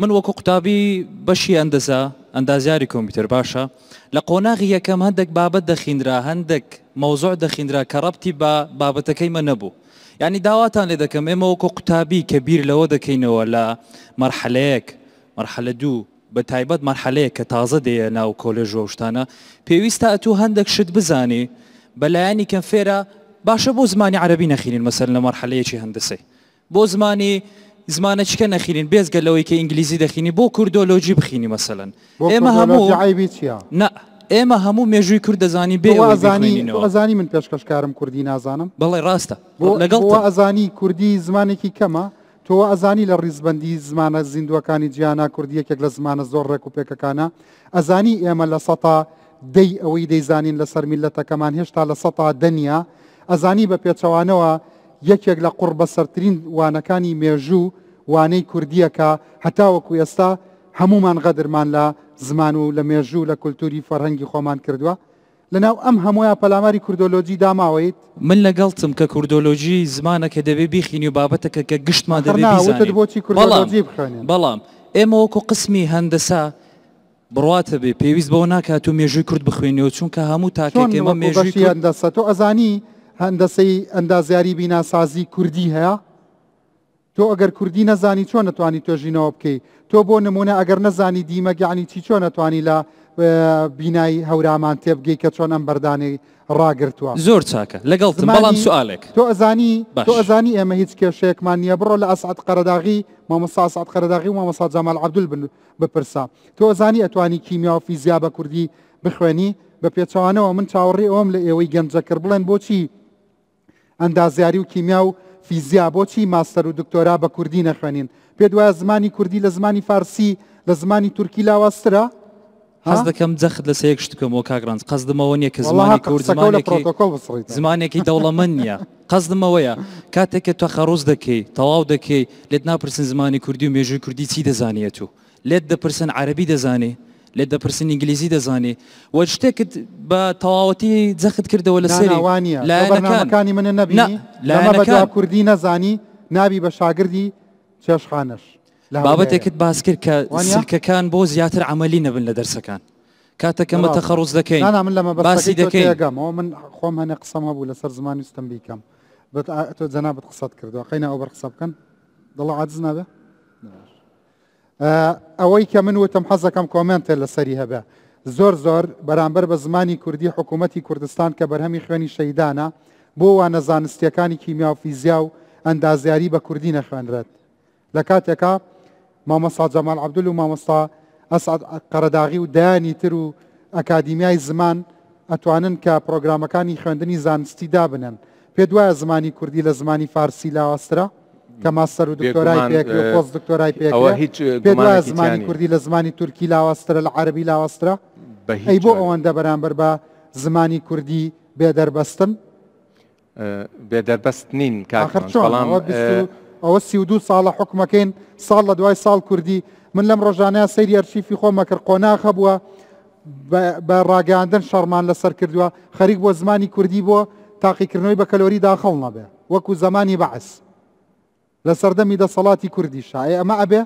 من وەکو قوتابی بەشی ئەندەزە ئەندازیاری کۆمپیوتەر باشە لە قۆناغی یەکەم هەندێک بابەت دەخینرا هەندێک مەوزۆع دەخینرا کە ڕەتی بە بابەتەکەی مە نەبوو. ینی داواتان لێ دەکەم ئێمە وەکو قوتابی کە بیر لەوە دەکەینەوە لە مەرحەلەیەک مەرحەلە دوو بە تایبەت مەرحەلەیە کە تازە دەیە ناو کۆلژۆ شتانە پێویستە ئەتوو هەندێک شت بزانی بەلایانی کەم فێرە باشە بۆ زمانی عربی نەخینین مەسەر لە مەرحەلەیەکی هەندسەی بۆ زمانی زمانە چکە نەخینین بێزگە لەوەی کە ئینگلیزی دەخینی بۆ کوردۆلۆژی بخینی مەسەن ئێمە هەموو عیبی چیە؟ نە ئێمە هەموو مێژووی کورد دەزانی بێزانانی من پێشکەشکارم کوردی نازانم بەڵێ ڕاستە لەگەڵ ئازانی کوردی زمانێکی کەمە تۆ ئەزانی لە ڕیزبندی زمانە زیندوەکانی جیانە کوردیەکێک لە زمانە زۆر ڕێکوپێکەکانە ئەزانی ئێمە لە سەتا دەی ئەوەی دەیزانین لە سەرمیلەتەکەمان هێشتا لە سەتا دنیا ئەزانی بە پێچەوانەوە یەکێک لە قوڕ بە سەرترین وانەکانی مێژوو وانەی کوردیەکە هەتاوەکو ئێستا هەمومان غەدرمان لە زمان و لە مێژوو لە کولتوری فەرهەنگی خۆمان کردووە لەناو ئەم هەمویان پەلاماری کوردۆلۆجی داماوەیت من لەگەڵتم کە کوردۆلۆژی زمانە کە دەبێ بیخینی و بابەتەکە کە گشتمان دەبێت بۆچی کوردۆلۆجی بخوێنێن بەڵام ئێمە وەکو قسمی هەندەسا بڕاتە بێ پێویست بۆ ناکات و مێژووی کورد بخوێنەوە چونکە هەموو تاکێک ئێمە مێژوی هەندەسە تۆ ئەزانی هەندەسەی ئەندازیاری بیناسازی کوردی هەیە تۆ ئەگەر کوردی نەزانی چۆن نتوانی توێژینەوە بکەیت تۆ بۆ نمونە ئەگەر نەزانی دیمەگەانی چی چۆن نتوانی لە بینایی هەورامان تێبگەی کە چۆن ئەم بەردانەی ڕاگرتووە زۆر چاکە لەگەڵ بەڵام سوالێک تۆ ئەزانی تۆ ئەزانی ئێمە هیچ کێشەیەکمان نییە بڕۆ لە ئەسعات قەرداغی مامەساسات قەرداغی و مامەسا جامال عبدول بن بپرسا تۆ ئەزانی ئەتوانی کیمیا و فیزیا بە کوردی بخوێنی بە پێچوانەوە من چاوەڕێ ئەوم لە ئێوەی گەنجەکرد بڵێن بۆچی ئەندازیاری و کیمیا و فیزیا بۆچی ماستەر و دکتۆرا بە کوردی نەخوێنین پێ دوایە زمانی کوردی لە زمانی فارسی لە زمانی تورکی لاوەسترا حەز دەکەم جەخت لە سەیەک شتکەمەوە کاگرانس قەزدمەوە نیە کە زمانی کورد زمانێکی دەوڵەمەند نیە قەزدمەوەیە کاتێککە تۆ خەڕۆز دەکەی تەواو دەکەی لێت ناپرسن زمانی کوردی و مێژوی کوردی چی دەزانێت و لێت دەپرسن عربی دەزانێت لێ دەپرسن ئینگلیزی دەزانێ وە شتێکت بە تەواوەتی جەخت کردەوە لە سەروانە لایەنەکانی منە نبی لە کوردی نەزانی نابی بە شاگردی چێشخانش بابەتێکت باس کرد کە سکەکان بۆ زیاتر عملی نەبن لە دەرسەکان کاتەکەمە تەخەڕوز دەکەین من لەمە باسی دەکەیگەمەوە من خۆم هەنە قسەمە بوو لەسەر زمانی ستم بیکەم تۆ جەنابەت قسەت کردەوە خینە ئەو بەر قسە بکەن دڵ عجز نابێ؟ ئەوەی کە من وتم حەزەکەم کۆمنتە لەسەری هەبە زۆر زۆر بەرامبەر بە زمانی کوردی حکوومەتتی کوردستان کە بەرهەمی خوێنی شەیدانە بۆ وانە زانستیەکانی کیمیا و فیزیا و ئەندازیاری بە کوردی نەخوێنرێت لە کاتێکا مامەسا جەمال عبدول و مامۆستا ئەسعد قەرەداغی و دایانی تر و ئەکادیمیای زمان ئەتوانن کە پرۆگرامەکانی خوێندنی زانستی دابنن پێ دوایە زمانی کوردی لە زمانی فارسی لاوەسترا کە ماستەر و دکتۆرای پۆست دکتۆرای پێ هیچ زمانی کوردی لە زمانی تورکی لاوەسترە لە عربی لاوەسترە ئەی بۆ ئەوەندە بەرامبەر بە زمانی کوردی بێدەربەستن بێدەربەست نین کاڵام ئەوە سی دو ساڵە حکومەکەین ساڵ لە دوای ساڵ کوردی من لەم ڕۆژانەیە سەیری ئەرشیفی خۆمەکرد قۆناخە بووە بە ڕاگەاندن شەڕمان لەسەر کردووە خەریک بۆ زمانی کوردی بۆ تاقیکردنەوەی بە کەلۆری داخەڵ نەبێ وەکو زمانی بەعس. لە سەردەمی دەسەڵاتی کوردی شایە ئەمە ئەبێ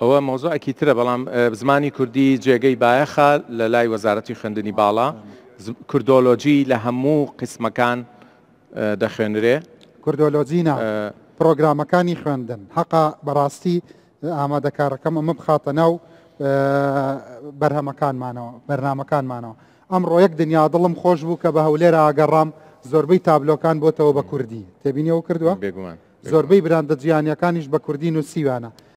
ئەوە مۆزۆکی ترە بەڵام زمانی کوردی جێگەی بایەخە لە لای وەزارەتی خوێندنی باڵا کوردۆلۆجی لە هەموو قسمەکان دەخوێنرێ کوردۆلۆجیینە پرۆگرامەکانی خوێندن حەقا بەڕاستی ئامادەکارەکەم ئەمە بخاتە ناو بەرهەمەکانمانەوە بەرنمەکانمانەوە ئەمڕۆ یەک دنیا دڵم خۆش بوو کە بە هەولێرە ئاگەڕام زۆربەی تابلۆکان بۆتەوە بە کوردی تێبینیەوە کردووە بێگومان زۆربەی براندە جیانیەکانیش بە کوردین و سیوانە